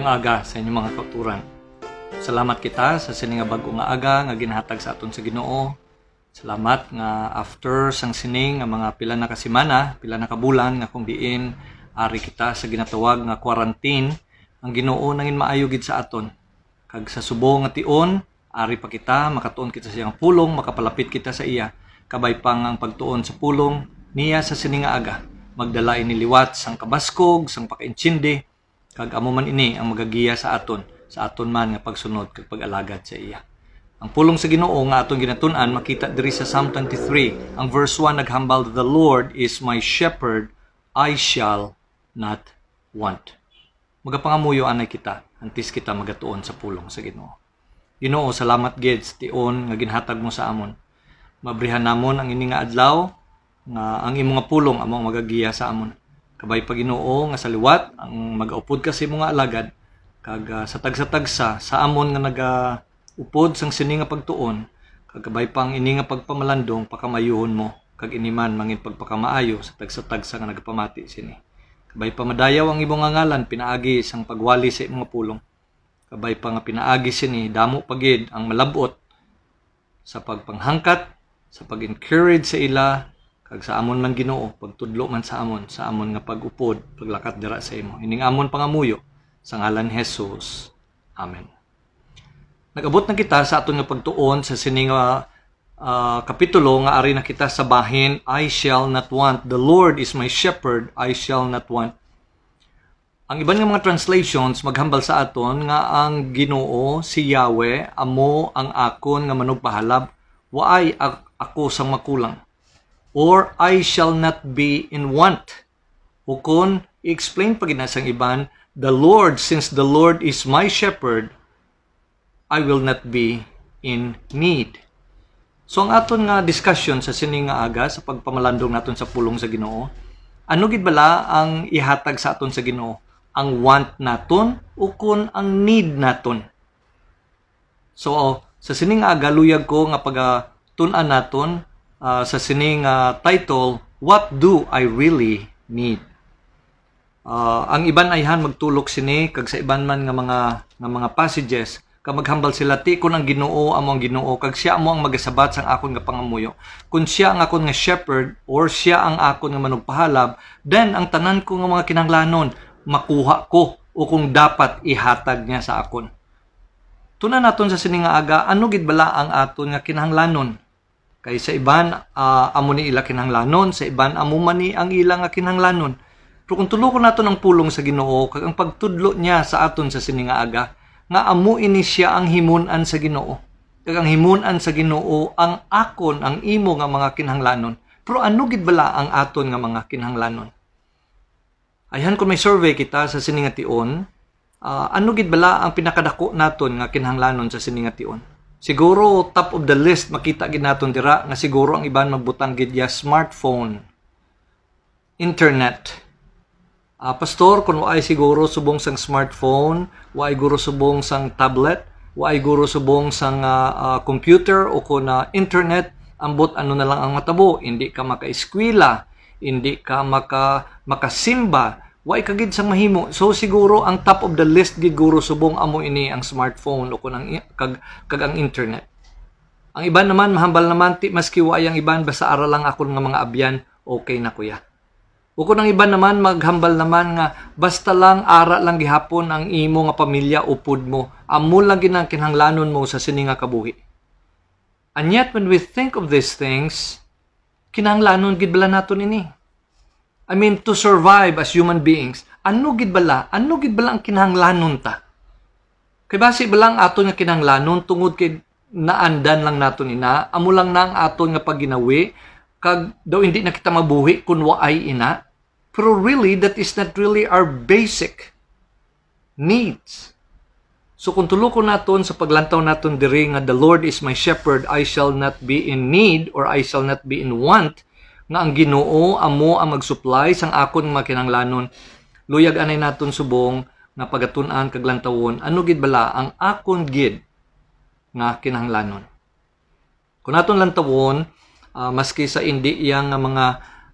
kayong aga sa inyong mga kauturan. Salamat kita sa sininga bago nga aga nga ginahatag sa aton sa Ginoo. Salamat nga after sang sining nga mga pila na kasimana, pila na kabulan nga kung diin ari kita sa ginatawag nga quarantine ang Ginoo nangin maayo gid sa aton. Kag sa subo nga tion, ari pa kita makatuon kita sa iyang pulong, makapalapit kita sa iya. Kabay pang ang pagtuon sa pulong niya sa nga aga. Magdala iniliwat sang kabaskog, sang pakaintsindi, Kag amo man ini ang magagiya sa aton, sa aton man nga pagsunod kag pag-alagad sa iya. Ang pulong sa Ginoo nga aton ginatun-an makita diri sa Psalm 23. Ang verse 1 naghambal the Lord is my shepherd, I shall not want. Magapangamuyo anay kita, antes kita magatuon sa pulong sa Ginoo. Ginoo, salamat gid sa tion nga ginhatag mo sa amon. Mabrihan namon ang ini nga adlaw nga ang imong pulong among magagiya sa amon. Kabay Paginoo nga sa ang magaupod kasi mga alagad kag uh, sa tagsa-tagsa sa amon nga nagaupod sang sini nga pagtuon kag kabay pang ini nga pagpamalandong pakamayuhon mo kag iniman mangin pagpakamaayo sa tagsa-tagsa nga nagapamati sini. Kabay pamadayaw ang ibong ngalan pinaagi sang pagwali sa imong pulong. Kabay pa nga pinaagi sini damo pagid ang malabot sa pagpanghangkat, sa pag-encourage sa ila, kag sa amon man Ginoo pagtudlo man sa amon sa amon nga pagupod paglakat dira sa imo ining amon pangamuyo sa ngalan Hesus amen nagabot na kita sa aton nga pagtuon sa sininga uh, ah, kapitulo nga ari na kita sa bahin I shall not want the Lord is my shepherd I shall not want ang iban nga mga translations maghambal sa aton nga ang Ginoo si Yahweh amo ang akon nga manugpahalab waay ako sang makulang or I shall not be in want. Ukon, i-explain pa ginasang iban, the Lord, since the Lord is my shepherd, I will not be in need. So ang aton nga discussion sa sining aga sa pagpamalandong naton sa pulong sa Ginoo, ano gid bala ang ihatag sa aton sa Ginoo? Ang want naton o kun ang need naton? So sa sining aga luyag ko nga pagatunan naton uh, sa sining uh, title, What Do I Really Need? Uh, ang iban ay han magtulok sini kag sa iban man nga mga nga mga passages kag maghambal sila ti kun ang Ginoo amo ang Ginoo kag siya amo ang magasabat sang akon nga pangamuyo kun siya ang akon nga shepherd or siya ang akon nga manugpahalab then ang tanan ko nga mga kinanglanon makuha ko o kung dapat ihatag niya sa akon tuna naton sa sininga aga ano gid bala ang aton nga kinahanglanon Kay sa iban, uh, amo ni ila kinahanglanon, sa iban, amo man ang ila nga kinahanglanon. Pero kung tulo ko nato ng pulong sa ginoo, kag ang pagtudlo niya sa aton sa sininga aga nga amo ini siya ang himunan sa ginoo. Kag ang himunan sa ginoo, ang akon, ang imo nga mga kinahanglanon. Pero ano gid bala ang aton nga mga kinahanglanon? Ayhan kung may survey kita sa siningation, uh, ah, ano gid bala ang pinakadako naton nga kinahanglanon sa sininga tion Siguro top of the list makita gid naton dira nga siguro ang iban magbutang gid ya smartphone, internet. Uh, pastor kun ay siguro subong sang smartphone, waay guro subong sang tablet, waay guro subong sang uh, uh, computer o kun uh, internet, ambot ano na lang ang matabo, hindi ka maka makaeskwela, hindi ka maka makasimba, Way kagid sa mahimo. So siguro ang top of the list gid guro subong amo ini ang smartphone o kun ang kag, kag ang internet. Ang iban naman mahambal naman ti maski way ang iban basta ara lang ako nga mga abyan, okay na kuya. O kung ang iban naman maghambal naman nga basta lang ara lang gihapon ang imo nga pamilya upod mo amo lang ginang kinahanglanon mo sa sini nga kabuhi. And yet when we think of these things kinahanglanon gid bala naton ini. I mean, to survive as human beings, ano gid bala, ano gid bala ang kinahanglanon ta? Kay basi bala ang aton nga kinahanglanon tungod kay naandan lang naton ina, amo lang na ang aton nga pagginawi, kag daw hindi na kita mabuhi kun waay ina. Pero really that is not really our basic needs. So kung tulo ko naton sa paglantaw naton diri nga the Lord is my shepherd, I shall not be in need or I shall not be in want na ang Ginoo amo ang magsupply sang akon nga makinanglanon luyag anay naton subong nga pagatun-an kag lantawon ano gid bala ang akon gid nga kinahanglanon kun aton lantawon uh, maski sa indi yang nga mga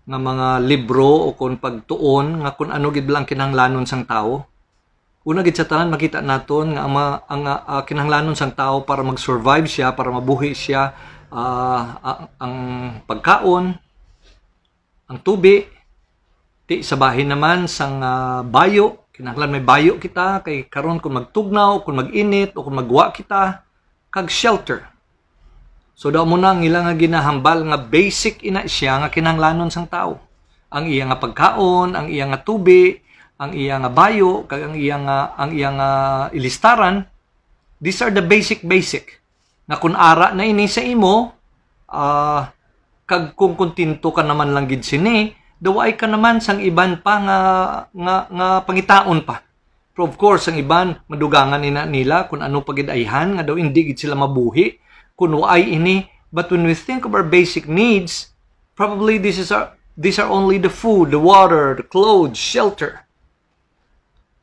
nga mga libro o kon pagtuon nga kun ano gid bala ang kinahanglanon sang tao una gid sa tanan makita naton nga ang, ang uh, kinahanglanon sang tao para mag-survive siya para mabuhi siya uh, ang pagkaon ang tubi ti sa bahin naman sang uh, bayo kinahanglan may bayo kita kay karon kung magtugnaw kung maginit o kung magwa kita kag shelter so daw mo na ang ilang nga ginahambal nga basic ina siya nga kinahanglanon sang tao ang iya nga pagkaon ang iya nga tubi ang iya nga bayo kag ang iya nga ang iya nga ilistaran these are the basic basic na kun ara na ini sa imo uh, kag kung kontento ka naman lang gid sini dawaay ka naman sang iban pa nga nga, nga pangitaon pa Pero of course ang iban madugangan ina nila kung ano pagidayhan nga daw hindi gid sila mabuhi kun waay ini but when we think of our basic needs probably this is our these are only the food the water the clothes shelter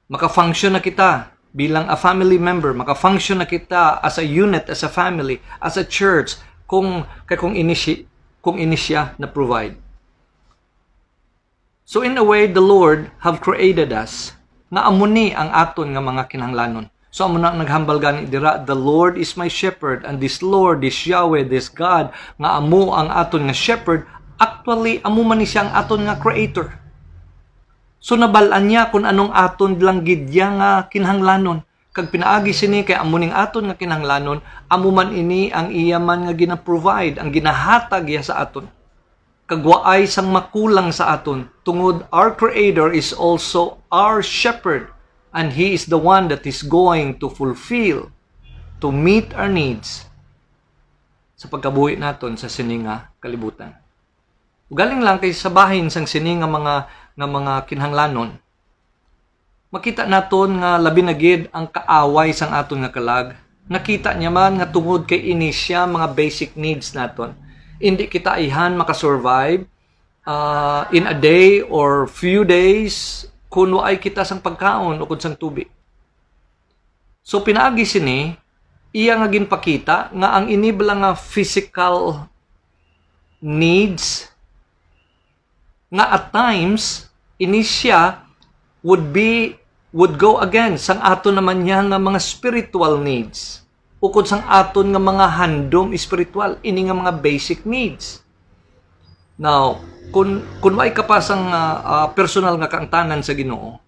makafunction na kita bilang a family member, makafunction na kita as a unit, as a family, as a church, kung kay kung inisi, kung ini siya na provide. So in a way, the Lord have created us nga amuni ang aton nga mga kinahanglanon. So amo na naghambal gani dira, the Lord is my shepherd and this Lord, this Yahweh, this God nga amo ang aton nga shepherd, actually amo man ni siyang aton nga creator. So nabalaan niya kung anong aton lang gidya nga kinahanglanon kag pinaagi sini kay amo aton nga kinahanglanon amo man ini ang iyaman nga gina-provide ang ginahatag ya sa aton kag sang makulang sa aton tungod our creator is also our shepherd and he is the one that is going to fulfill to meet our needs sa pagkabuhi naton sa sininga kalibutan ugaling lang kay sa bahin sang sininga mga nga mga kinahanglanon makita naton nga labi na ang kaaway sang aton nga kalag. Nakita niya man nga tungod kay inisya mga basic needs naton. Hindi kita ihan makasurvive uh, in a day or few days kun ay kita sang pagkaon o kun sang tubig. So pinaagi sini iya nga ginpakita nga ang inibla nga physical needs nga at times inisya would be would go again sang aton naman niya nga mga spiritual needs. Ukod sang aton nga mga handom spiritual, ini nga mga basic needs. Now, kun kun wa ikapasang uh, ah, uh, ah, personal nga kaangtanan sa Ginoo,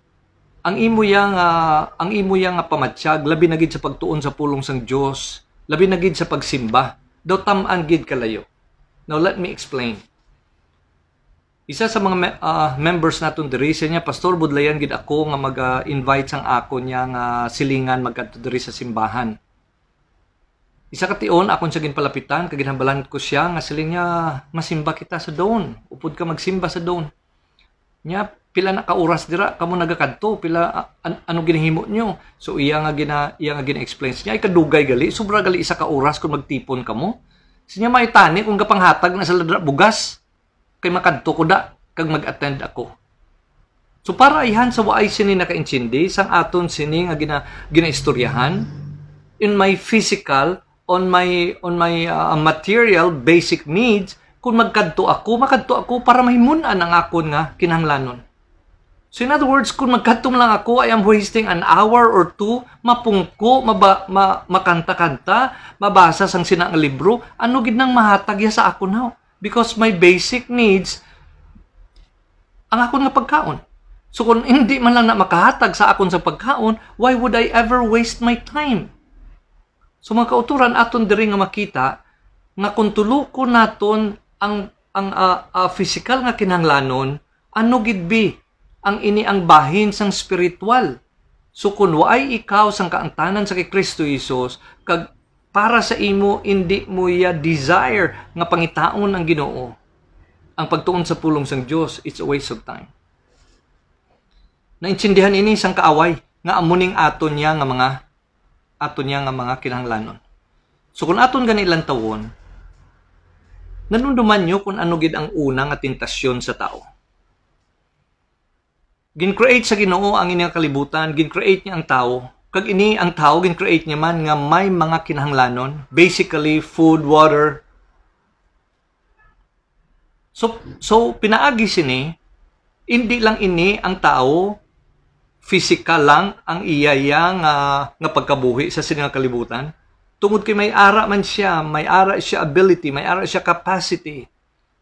ang imo yang uh, ang imo yang nga pamatsyag labi na gid sa pagtuon sa pulong sang Dios, labi na gid sa pagsimba, daw tam-an gid kalayo. Now let me explain. Isa sa mga uh, members natong diri sa niya Pastor Budlayan gid ako nga mag-invite uh, sang ako niya nga silingan magkadto diri sa simbahan. Isa ka tion akon siya ginpalapitan kag ginhambalan ko siya nga siling niya masimba kita sa doon. Upod ka magsimba sa doon. Nya pila na ka oras dira kamo nagakadto pila an, ano ginahimo nyo so iya nga gina iya nga gina-explain niya kadugay gali sobra gali isa ka oras kung magtipon kamo sinya may tani kung gapanghatag na sa bugas kay makadto ko da kag mag-attend ako. So para ihan sa waay sini nakaintindi sang aton sini nga gina, ginaistoryahan in my physical on my on my uh, material basic needs kung magkadto ako makadto ako para mahimun-an ang akon nga kinahanglanon. So in other words, kung magkatong lang ako, I am wasting an hour or two, mapungko, maba, ma, makanta-kanta, mabasa sang sinang libro, ano gid nang mahatag ya sa ako now? because my basic needs ang akon nga pagkaon. So kung hindi man lang na makahatag sa akon sa pagkaon, why would I ever waste my time? So mga kauturan aton diri nga makita nga kung tuluko naton ang ang uh, uh, physical nga kinahanglanon, ano gid be ang ini ang bahin sang spiritual? So kung waay ikaw sang kaantanan sa kay Kristo Jesus kag para sa imo indi mo ya desire nga pangitaon ang Ginoo. Ang pagtuon sa pulong sang Dios, it's a waste of time. Naintindihan ini sang kaaway nga amuning aton niya nga mga aton niya nga mga kinahanglanon. So kung aton gani ilang tawon, nanunduman nyo kung ano gid ang una nga tentasyon sa tao. Gin-create sa Ginoo ang inyang kalibutan, gin-create niya ang tao Kag ini ang tao gin create niya man nga may mga kinahanglanon, basically food, water. So so pinaagi sini hindi lang ini ang tao physical lang ang iyayang uh, nga pagkabuhi sa sininga kalibutan. Tungod kay may ara man siya, may ara siya ability, may ara siya capacity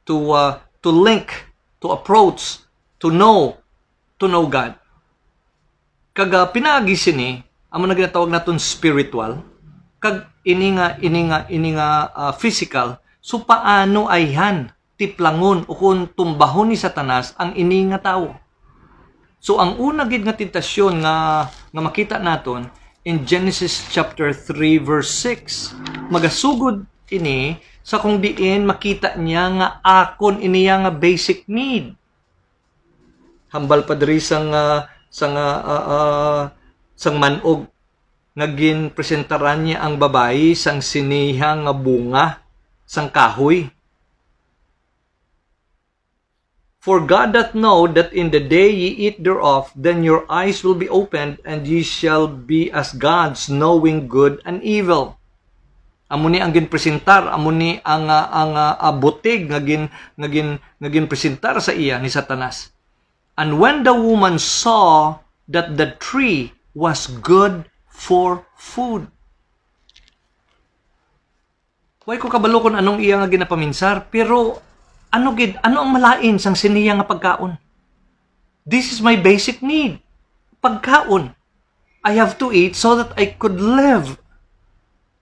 to uh, to link, to approach, to know, to know God. Kaga pinaagi sini amo na ginatawag naton spiritual kag ini nga ini nga ini nga uh, physical so paano ay han tiplangon o kung tumbahon ni satanas ang ini nga tawo so ang una gid nga tentasyon nga nga makita naton in Genesis chapter 3 verse 6 magasugod ini sa kung diin makita niya nga akon iniya nga basic need hambal pa diri sang nga sa uh, uh, sang manog nga ginpresentaran niya ang babae sang siniha nga bunga sang kahoy. For God doth know that in the day ye eat thereof, then your eyes will be opened, and ye shall be as gods, knowing good and evil. Amo ni ang ginpresentar, amo ni ang ang abutig nga gin nga gin nga ginpresentar sa iya ni Satanas. And when the woman saw that the tree was good for food. Way ko kabalo kung anong iya nga ginapaminsar, pero ano gid ano ang malain sang siniya nga pagkaon? This is my basic need. Pagkaon. I have to eat so that I could live.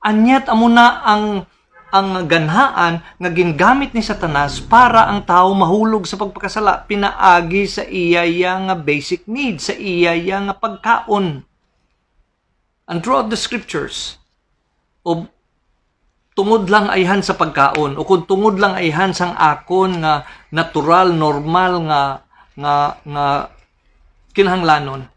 And yet amo na ang ang ganhaan nga gingamit ni Satanas para ang tao mahulog sa pagpakasala pinaagi sa iyaya nga basic need sa iyaya nga pagkaon and throughout the scriptures o tungod lang ayhan sa pagkaon o kung tungod lang ayhan sang akon nga natural normal nga nga nga kinahanglanon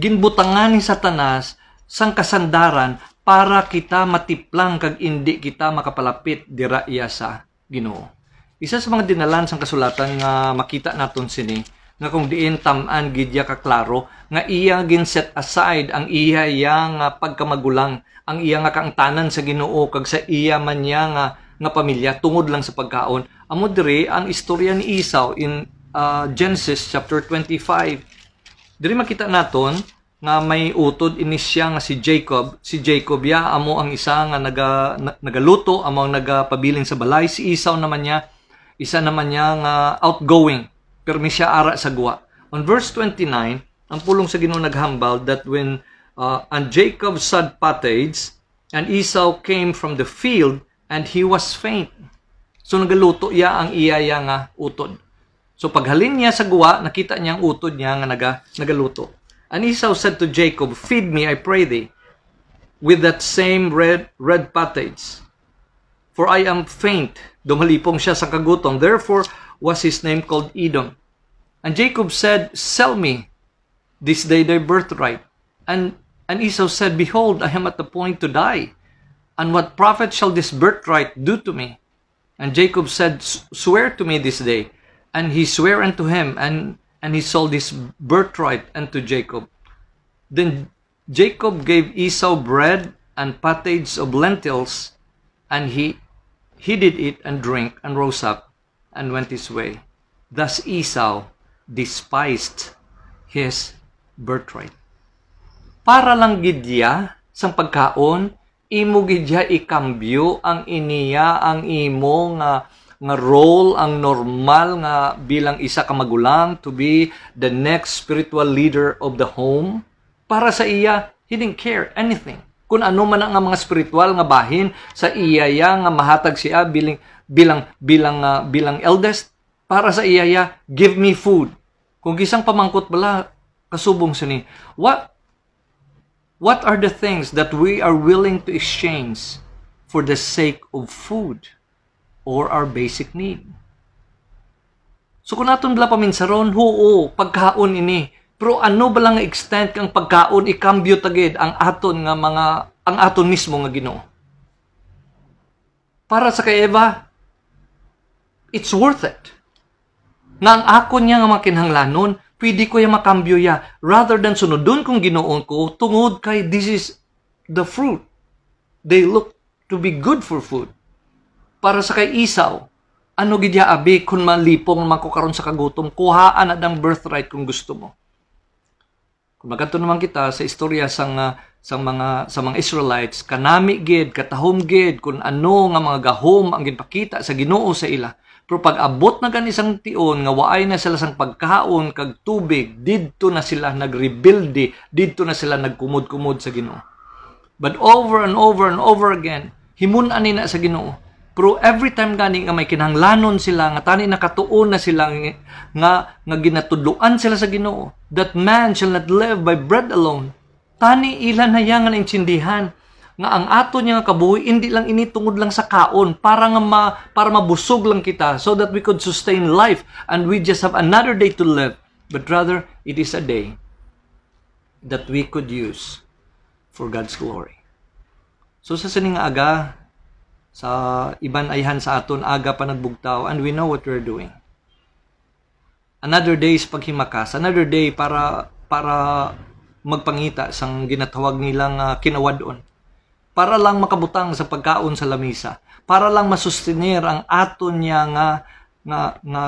ginbutangan ni Satanas sang kasandaran para kita matiplang kag indi kita makapalapit dira iya sa Ginoo. Isa sa mga dinalan sang kasulatan nga makita naton sini nga kung diin tam-an gid ya ka klaro nga iya gin set aside ang iya ya nga pagkamagulang ang iya nga kaangtanan sa Ginoo kag sa iya man niya nga nga pamilya tungod lang sa pagkaon. Amo diri ang istorya ni Esau in uh, Genesis chapter 25. Diri makita naton nga may utod ini siya nga si Jacob si Jacob ya amo ang isa nga naga nagaluto amo ang nagapabilin sa balay si Isaw naman niya isa naman niya nga outgoing permi siya ara sa guwa on verse 29 ang pulong sa Ginoo naghambal that when uh, and Jacob sad pottage and Esau came from the field and he was faint so nagaluto ya ang iya ya nga utod so paghalin niya sa guwa nakita niya ang utod niya nga naga nagaluto And Esau said to Jacob, Feed me, I pray thee, with that same red, red pottage, for I am faint. Dumalipong siya sa kagutom. Therefore was his name called Edom. And Jacob said, Sell me this day thy birthright. And, and Esau said, Behold, I am at the point to die. And what profit shall this birthright do to me? And Jacob said, Swear to me this day. And he sware unto him, and and he sold his birthright unto Jacob. Then Jacob gave Esau bread and pottage of lentils, and he, he did eat and drink, and rose up, and went his way. Thus Esau despised his birthright. Para lang gidya sang pagkaon, imo gidya ikambyo ang iniya ang imo nga uh, nga role ang normal nga bilang isa ka magulang to be the next spiritual leader of the home para sa iya he didn't care anything kun ano man ang mga spiritual nga bahin sa iya ya nga mahatag siya bilang bilang bilang uh, bilang eldest para sa iya ya give me food kung gisang pamangkot bala kasubong sini what what are the things that we are willing to exchange for the sake of food or our basic need. So kung naton bala paminsaron, huo, pagkaon ini. Pero ano ba lang extent kang pagkaon ikambyo tagid ang aton nga mga ang aton mismo nga Ginoo? Para sa kay Eva, it's worth it. Na ang ako niya nga makinhanglanon, pwede ko ya makambyo ya rather than sunodon kong Ginoon ko tungod kay this is the fruit. They look to be good for food para sa kay Isaw. Ano gidya abi kun malipong man ko karon sa kagutom kuhaan na dang birthright kung gusto mo. Kung magadto naman kita sa istorya sang uh, sang mga sa mga Israelites kanami gid katahom gid kun ano nga mga gahom ang ginpakita sa Ginoo sa ila. Pero pag abot na isang tion nga waay na sila sang pagkaon kag tubig didto na sila nagrebuild didto na sila nagkumod-kumod sa Ginoo. But over and over and over again himunan nina sa Ginoo pero every time gani nga may kinahanglanon sila nga tani nakatuon na sila nga nga ginatudluan sila sa Ginoo that man shall not live by bread alone. Tani ila na yangan intindihan nga ang ato niya nga kabuhi hindi lang ini tungod lang sa kaon para nga ma, para mabusog lang kita so that we could sustain life and we just have another day to live but rather it is a day that we could use for God's glory. So sa sining aga sa iban ayhan sa aton aga pa nagbugtaw and we know what we're doing. Another day is paghimakas. Another day para para magpangita sang ginatawag nilang uh, kinawadon. Para lang makabutang sa pagkaon sa lamisa. Para lang masustener ang aton niya nga nga, nga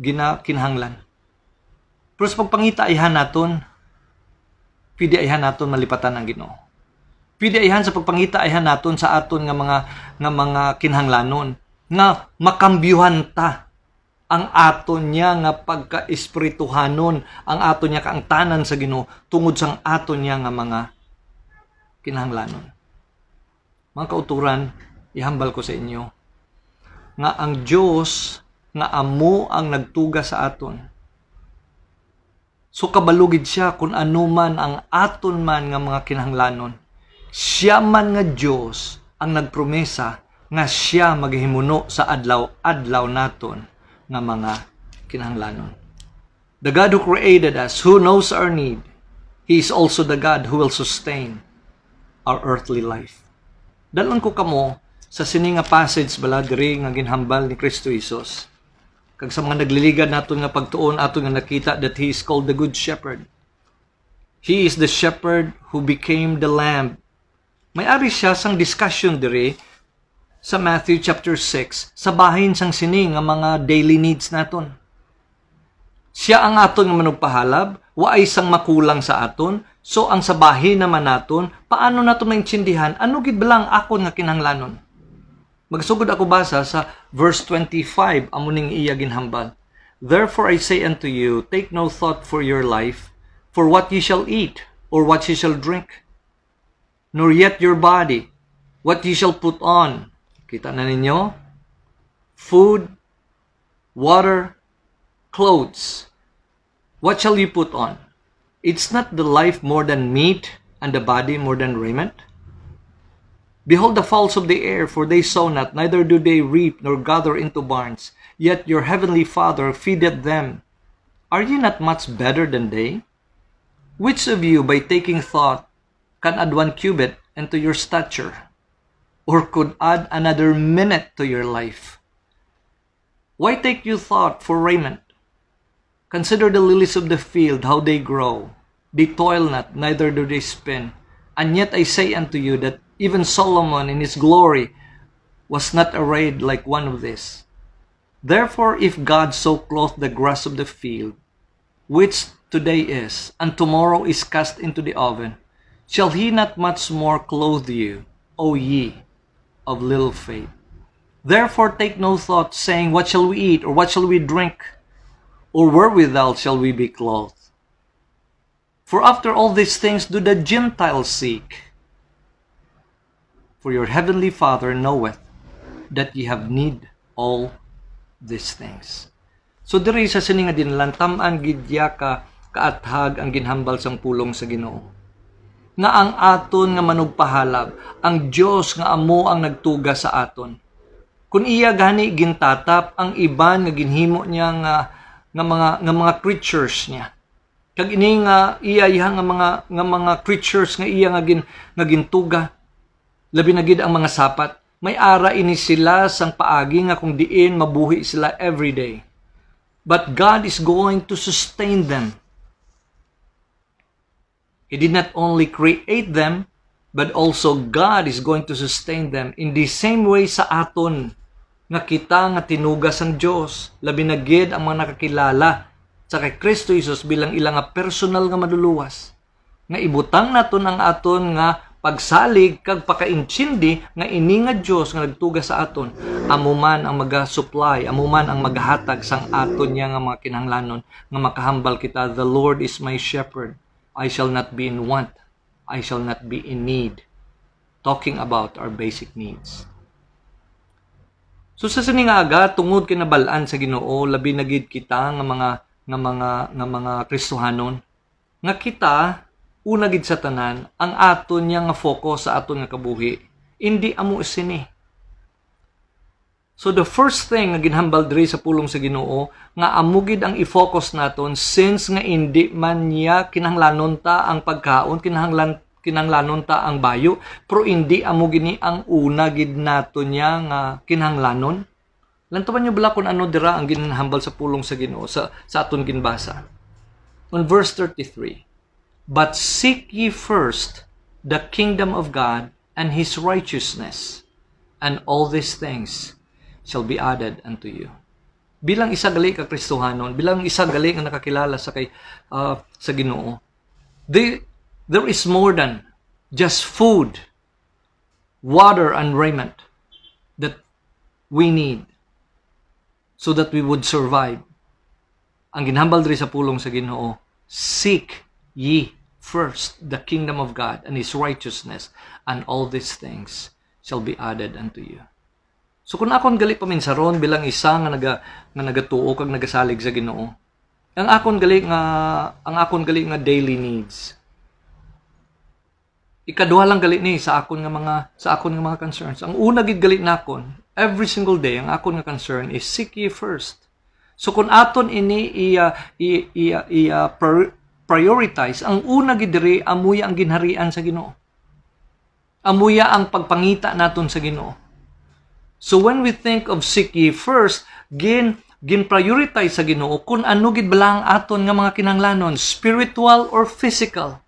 ginakinhanglan kinahanglan. Pero sa pagpangita ayhan naton, pwede ayhan naton malipatan ang Ginoo. Pwede ayhan sa pagpangita ayhan naton sa aton nga mga nga mga kinhanglanon nga makambyuhan ta ang aton niya nga pagka-espirituhanon ang aton niya kaangtanan sa Ginoo tungod sang aton niya nga mga kinhanglanon Mga kauturan, ihambal ko sa inyo nga ang Dios nga amo ang nagtuga sa aton. So kabalugid siya kung ano man ang aton man nga mga kinhanglanon siya man nga Dios ang nagpromesa nga siya maghimuno sa adlaw-adlaw naton nga mga kinahanglanon. The God who created us, who knows our need, He is also the God who will sustain our earthly life. Dalan ko kamo sa sininga passage baladiri nga ginhambal ni Kristo Isos. Kag sa mga nagliligad naton nga pagtuon ato nga nakita that He is called the Good Shepherd. He is the shepherd who became the lamb may ari siya sang discussion diri sa Matthew chapter 6 sa bahin sang sining ang mga daily needs naton. Siya ang aton nga manugpahalab, waay sang makulang sa aton, so ang sa bahin naman naton, paano nato maintindihan ano gid balang akon nga kinahanglanon? Magsugod ako basa sa verse 25 amo ning iya ginhambal. Therefore I say unto you, take no thought for your life, for what ye shall eat, or what ye shall drink, nor yet your body, what ye shall put on. Kita na ninyo? Food, water, clothes. What shall you put on? It's not the life more than meat, and the body more than raiment? Behold the fowls of the air, for they sow not, neither do they reap, nor gather into barns, yet your heavenly Father feedeth them. Are ye not much better than they? Which of you, by taking thought, can add one cubit into your stature, or could add another minute to your life. Why take you thought for raiment? Consider the lilies of the field, how they grow. They toil not, neither do they spin. And yet I say unto you that even Solomon in his glory was not arrayed like one of these. Therefore, if God so clothed the grass of the field, which today is, and tomorrow is cast into the oven, Shall he not much more clothe you, O ye of little faith? Therefore take no thought, saying, What shall we eat, or what shall we drink, or wherewithal shall we be clothed? For after all these things do the Gentiles seek. For your heavenly Father knoweth that ye have need all these things. So there is a sininga din lantam ang gidya kaathag ang ginhambal sang pulong sa Ginoo. nga ang aton nga manugpahalab, ang Dios nga amo ang nagtuga sa aton. Kun iya gani gintatap ang iban nga ginhimo niya nga nga mga nga mga creatures niya. Kag ini nga iya iya nga mga nga mga creatures nga iya nga gin nga gintuga labi na gid ang mga sapat may ara ini sila sang paagi nga kung diin mabuhi sila every day. But God is going to sustain them He did not only create them, but also God is going to sustain them. In the same way sa aton, nga kita nga tinuga ang Dios labi na gid ang mga nakakilala sa kay Kristo Jesus bilang ilang nga personal nga maduluwas. Nga ibutang naton ang aton nga pagsalig kag pakaintsindi nga ini nga Dios nga nagtuga sa aton amo man ang maga-supply amo man ang maghatag sang aton niya nga mga kinahanglanon nga makahambal kita the Lord is my shepherd I shall not be in want. I shall not be in need. Talking about our basic needs. So sa siningaga, tungod kinabalaan sa Ginoo, labi na gid kita nga mga nga mga nga mga Kristohanon nga kita una gid sa tanan ang aton nga focus sa aton nga kabuhi. Hindi amo sini So the first thing nga ginhambal diri sa pulong sa Ginoo nga amugid ang i-focus naton since nga indi man niya kinahanglanon ta ang pagkaon kinahanglan kinahanglanon ta ang bayo pero indi amo ni ang una gid naton niya nga kinahanglanon Lantuman niyo bala kung ano dira ang ginhambal sa pulong sa Ginoo sa sa aton ginbasa On verse 33 But seek ye first the kingdom of God and his righteousness and all these things shall be added unto you. Bilang isa gali ka Kristohanon, bilang isa gali nga nakakilala sa kay uh, sa Ginoo. They, there is more than just food, water and raiment that we need so that we would survive. Ang ginhambal diri sa pulong sa Ginoo, seek ye first the kingdom of God and his righteousness and all these things shall be added unto you. So kung akon gali paminsaron bilang isa nga naga nga nagatuo kag nagasalig sa Ginoo. Ang akon gali nga ang akon gali nga daily needs. Ikaduha lang gali ni sa akon nga mga sa akon nga mga concerns. Ang una gid gali nakon every single day ang akon nga concern is seek ye first. So kung aton ini iya iya iya, iya prioritize ang una gid diri amuya ang ginharian sa Ginoo. Amuya ang pagpangita naton sa Ginoo So when we think of seek ye first, gin gin-prioritize sa Ginoo kung ano gid bala ang aton nga mga kinanglanon, spiritual or physical.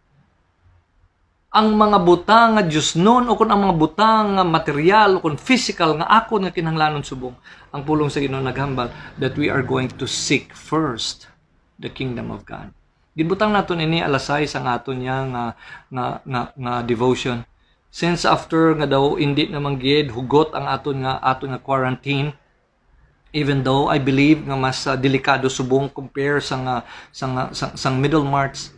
Ang mga butang nga Dios noon o kung ang mga butang nga material o kung physical nga ako nga kinanglanon subong, ang pulong sa Ginoo naghambal that we are going to seek first the kingdom of God. Ginbutang naton ini alasay sa aton nga nga nga, nga, nga devotion Since after nga daw hindi naman gid hugot ang aton nga aton nga quarantine even though I believe nga mas uh, delikado subong compare sa nga sa sa, middle march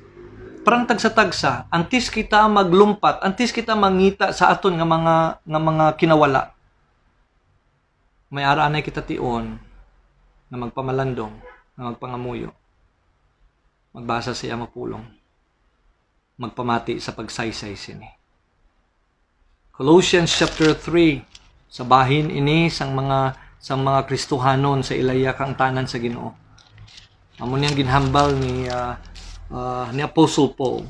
parang tagsa-tagsa antes kita maglumpat antes kita mangita sa aton nga mga nga mga kinawala may ara araanay kita tion na magpamalandong na magpangamuyo magbasa siya mapulong magpamati sa pagsaysay sini Colossians chapter 3 sabahin ini sang mga sang mga Kristohanon sa ilaya kang tanan sa Ginoo. Amo niyang ginhambal ni uh, uh, ni Apostle Paul.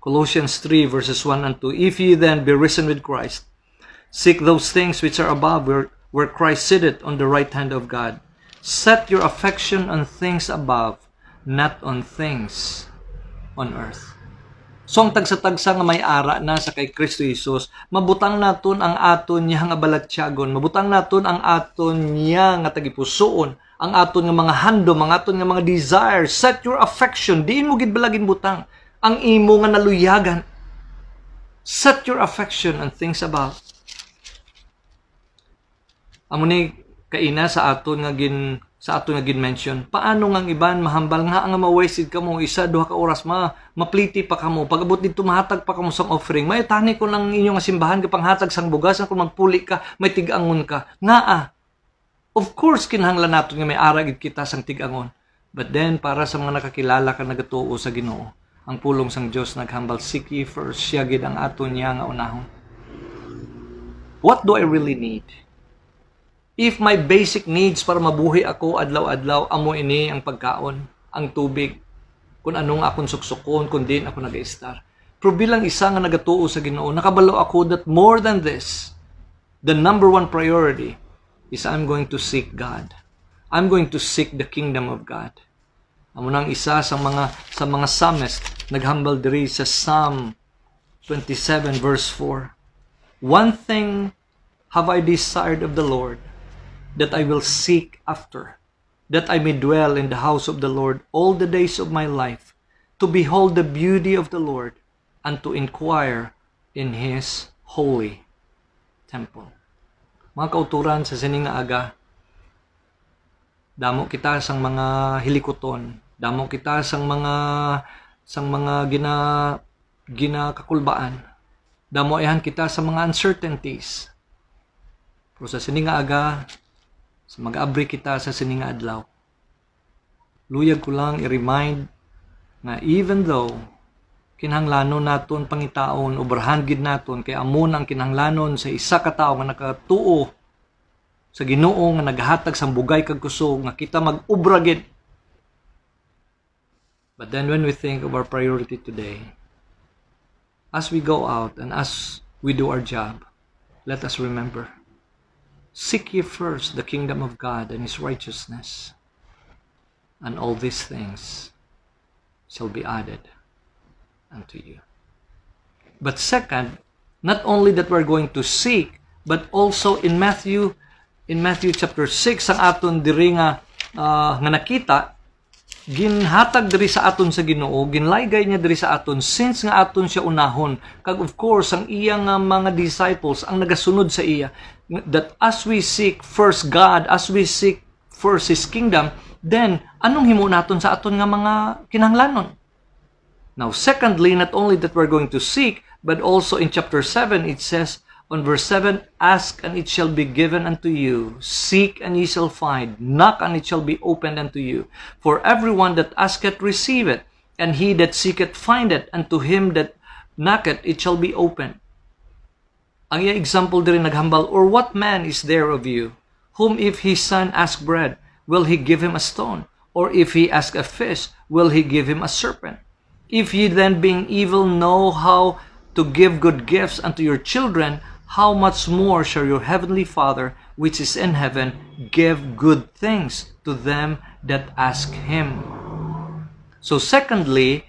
Colossians 3 verses 1 and 2. If ye then be risen with Christ, seek those things which are above where, where Christ sitteth on the right hand of God. Set your affection on things above, not on things on earth. So ang tagsa-tagsa nga may ara na sa kay Kristo Jesus, mabutang naton ang aton niya nga balatsyagon, mabutang naton ang aton niya nga tagipusoon, ang aton nga mga handom, ang aton nga mga desire, set your affection, diin mo gid balagin butang ang imo nga naluyagan. Set your affection on things above. Amo ni kaina sa aton nga gin sa ato nga gin-mention. Paano nga iban mahambal nga nga ma-wasted ka mo isa duha ka oras ma mapliti pa kamo pagabot didto mahatag pa kamo sang offering. May tani ko nang inyo nga simbahan ka panghatag sang bugas kung magpuli ka may tigangon ka. Naa. Ah, of course kinahanglan nato nga may aragid kita sang tigangon. But then para sa mga nakakilala ka nagatuo sa Ginoo, ang pulong sang Dios naghambal seek ye first siya gid ang aton niya nga unahon. What do I really need? If my basic needs para mabuhi ako adlaw-adlaw, amo ini ang pagkaon, ang tubig, kung anong akong suksukon, kun din ako nag-star. Probilang isa nga nagatuo sa Ginoo, nakabalo ako that more than this, the number one priority is I'm going to seek God. I'm going to seek the kingdom of God. Amo nang isa sa mga sa mga psalmist naghumble diri sa Psalm 27 verse 4. One thing have I desired of the Lord, that I will seek after, that I may dwell in the house of the Lord all the days of my life, to behold the beauty of the Lord, and to inquire in His holy temple. Mga kauturan sa sining nga aga, damo kita sang mga hilikoton, damo kita sang mga sang mga gina ginakakulbaan. Damo ayan kita sa mga uncertainties. Pero sa sining nga aga, So mag-abri kita sa sining adlaw. Luyag ko lang i-remind na even though kinahanglanon naton pangitaon o gid naton kay amon ang kinahanglanon sa isa ka tawo nga nakatuo sa Ginoo nga naghatag sa bugay kag kusog nga kita mag-ubra gid. But then when we think of our priority today, as we go out and as we do our job, let us remember Seek ye first the kingdom of God and his righteousness, and all these things shall be added unto you. But second, not only that we're going to seek, but also in Matthew in Matthew chapter 6 ang aton diringa nga uh, nga nakita ginhatag diri sa aton sa Ginoo ginlaygay niya diri sa aton since nga aton siya unahon kag of course ang iyang mga disciples ang nagasunod sa iya that as we seek first God, as we seek first His kingdom, then anong himo naton sa aton nga mga kinanglanon. Now, secondly, not only that we're going to seek, but also in chapter 7, it says on verse 7, Ask and it shall be given unto you. Seek and ye shall find. Knock and it shall be opened unto you. For everyone that asketh receiveth, and he that seeketh findeth, and to him that knocketh it shall be opened. Ang iya example din naghambal, Or what man is there of you, whom if his son ask bread, will he give him a stone? Or if he ask a fish, will he give him a serpent? If ye then, being evil, know how to give good gifts unto your children, how much more shall your heavenly Father, which is in heaven, give good things to them that ask him? So secondly,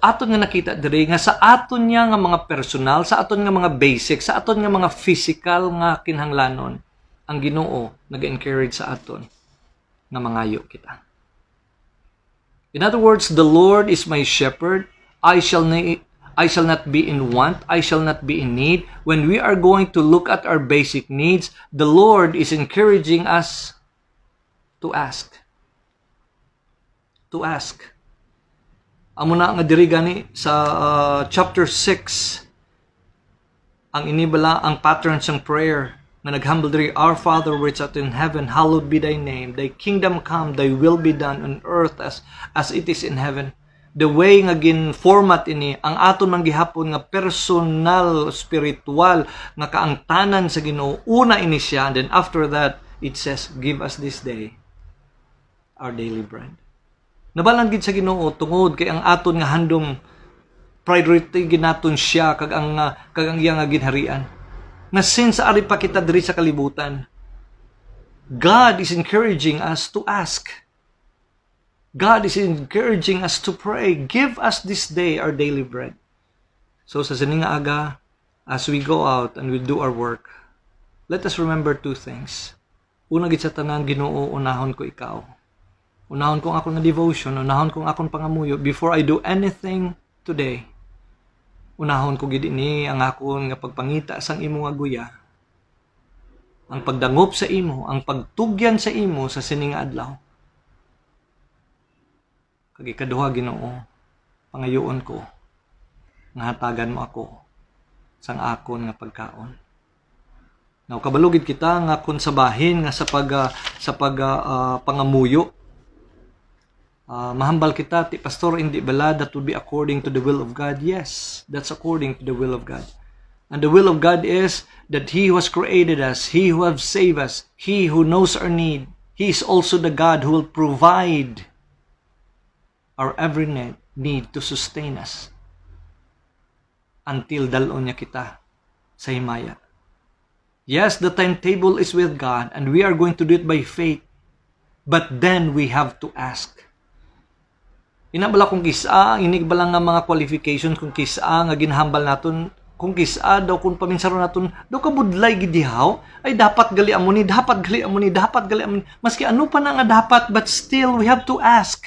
aton nga nakita diri nga sa aton niya nga mga personal, sa aton nga mga basic, sa aton nga mga physical nga kinahanglanon, ang Ginoo nag-encourage sa aton nga mangayo kita. In other words, the Lord is my shepherd, I shall na- I shall not be in want, I shall not be in need. When we are going to look at our basic needs, the Lord is encouraging us to ask. To ask. Amo na nga diri gani sa uh, chapter 6 ang inibala ang pattern sang prayer nga naghumble diri Our Father which art in heaven hallowed be thy name thy kingdom come thy will be done on earth as as it is in heaven the way nga gin format ini ang aton man gihapon nga personal spiritual nga kaangtanan sa Ginoo una ini siya and then after that it says give us this day our daily bread Nabalang gid sa Ginoo tungod kay ang aton nga handong priority ginaton siya kag ang ah, kag ang iya nga ginharian. Na since ari pa kita diri sa kalibutan, God is encouraging us to ask. God is encouraging us to pray. Give us this day our daily bread. So sa sining aga, as we go out and we do our work, let us remember two things. Una gid sa tanan Ginoo unahon ko ikaw unahon kong ako na devotion, unahon kong akong pangamuyo, before I do anything today, unahon ko gid ini ang akon nga pagpangita sang imo nga guya. Ang pagdangop sa imo, ang pagtugyan sa imo sa sining adlaw. Kag ikaduha Ginoo, pangayoon ko nga hatagan mo ako sang akon nga pagkaon. Now kabalugid kita nga kun sabahin nga sa pag uh, sa pag uh, pangamuyo Ah, mahambal kita, ti pastor, hindi bala, that would be according to the will of God. Yes, that's according to the will of God. And the will of God is that He who has created us, He who has saved us, He who knows our need, He is also the God who will provide our every need to sustain us until dalon niya kita sa himaya. Yes, the timetable is with God and we are going to do it by faith. But then we have to ask. Inabala kung kisa, inigbala nga mga qualifications kung kisa nga ginhambal naton kung kisa daw kung paminsaro naton daw kabudlay gid dihaw ay dapat gali amo ni dapat gali amo ni dapat gali amo ni maski ano pa na nga dapat but still we have to ask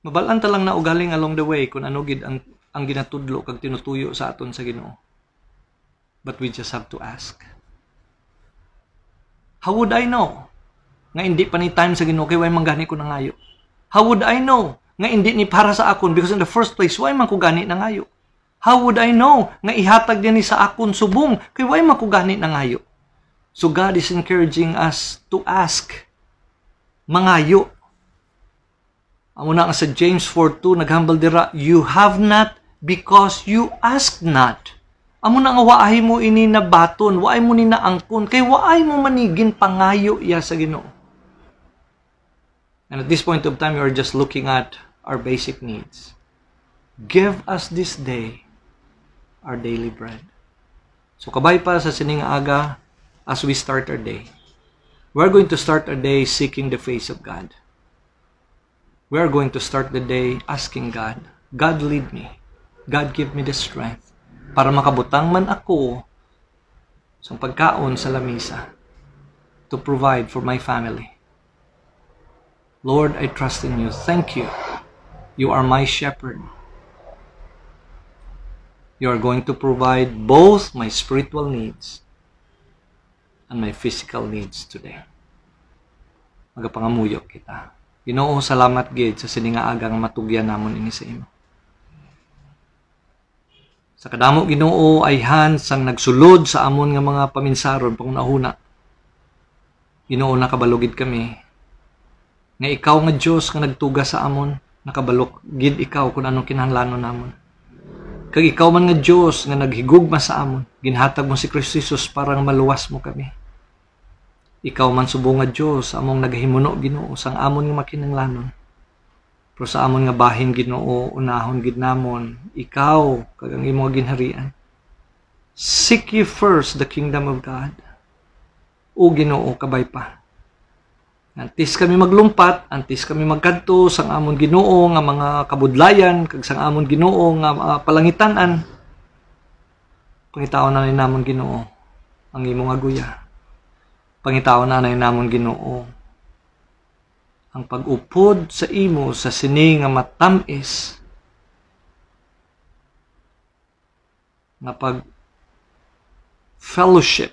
Mabalan ta lang na ugaling along the way kung ano gid ang ang ginatudlo kag tinutuyo sa aton sa Ginoo but we just have to ask How would I know? nga hindi pa ni time sa Ginoo kay way manggani ko nangayo. How would I know nga hindi ni para sa akon because in the first place way man ko gani nangayo. How would I know nga ihatag din ni sa akon subong kay way man ko gani nangayo. So God is encouraging us to ask mangayo. Amo na sa James 4:2 naghambal dira you have not because you ask not. Amo na nga waahi mo ini na baton, waay mo ni na angkon, kay waay mo manigin pangayo ya sa Ginoo. And at this point of time, we are just looking at our basic needs. Give us this day our daily bread. So kabay pa sa sining aga as we start our day. We're going to start our day seeking the face of God. We are going to start the day asking God, God lead me. God give me the strength para makabutang man ako sa pagkaon sa lamisa to provide for my family. Lord, I trust in you. Thank you. You are my shepherd. You are going to provide both my spiritual needs and my physical needs today. Magapangamuyo kita. Ginoo, salamat gid sa siningaagang matugyan namon ini sa imo. Sa kadamo Ginoo ay han sang nagsulod sa amon nga mga paminsaron pang nahuna. Ginoo nakabalugid kami nga ikaw nga Dios nga nagtuga sa amon nakabalok gid ikaw kun anong kinahanglanon namon kag ikaw man nga Dios nga naghigugma sa amon ginhatag mo si Kristo Jesus para nga maluwas mo kami ikaw man subong nga Dios among naghimuno Ginoo sang amon nga makinahanglanon pero sa amon nga bahin Ginoo unahon gid namon ikaw kag ang imong ginharian seek ye first the kingdom of God o Ginoo kabay pa Antis kami maglumpat, antis kami magkanto sang amon Ginoo nga mga kabudlayan kag sang amon Ginoo nga uh, palangitanan. Pangitaon na ni namon Ginoo ang imong aguya. Pangitaon na ni namon Ginoo ang pag-upod sa imo sa sining nga matamis nga pag fellowship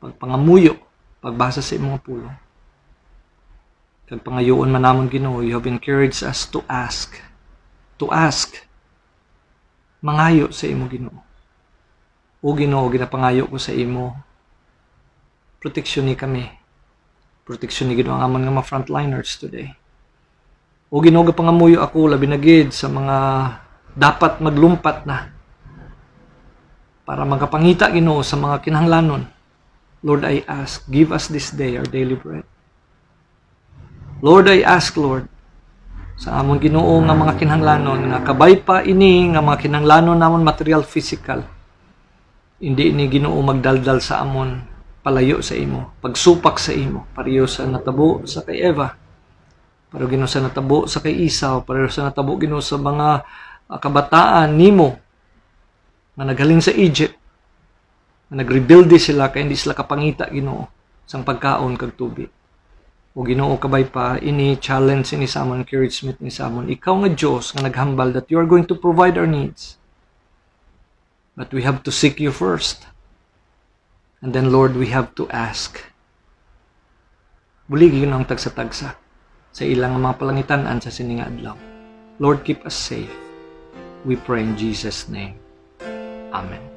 pagpangamuyo pagbasa sa imong pulong Kag pangayoon man namon Ginoo, you have encouraged us to ask. To ask. Mangayo sa imo Ginoo. O Ginoo, ginapangayo ko sa imo. Proteksyon ni kami. Proteksyon ni Ginoo ang amon nga mga frontliners today. O Ginoo, pangamuyo ako labi na gid sa mga dapat maglumpat na para magkapangita Ginoo sa mga kinahanglanon. Lord, I ask, give us this day our daily bread Lord, I ask, Lord, sa among ginoo nga mga kinahanglanon nga kabay pa ini nga mga kinahanglanon namon material physical indi ini ginoo magdaldal sa amon palayo sa imo pagsupak sa imo pareho sa natabo sa kay Eva pero ginoo sa natabo sa kay Esau pareho sa natabo ginoo sa mga ah, kabataan nimo nga nagaling sa Egypt nga nagrebuild sila kay hindi sila kapangita ginoo sang pagkaon kag tubig o Ginoo kabay pa ini challenge ni samon encouragement ni samon ikaw nga Dios nga naghambal that you are going to provide our needs but we have to seek you first and then Lord we have to ask buligi yun ang tagsa-tagsa sa ilang mga palangitan an sa sining adlaw Lord keep us safe we pray in Jesus name Amen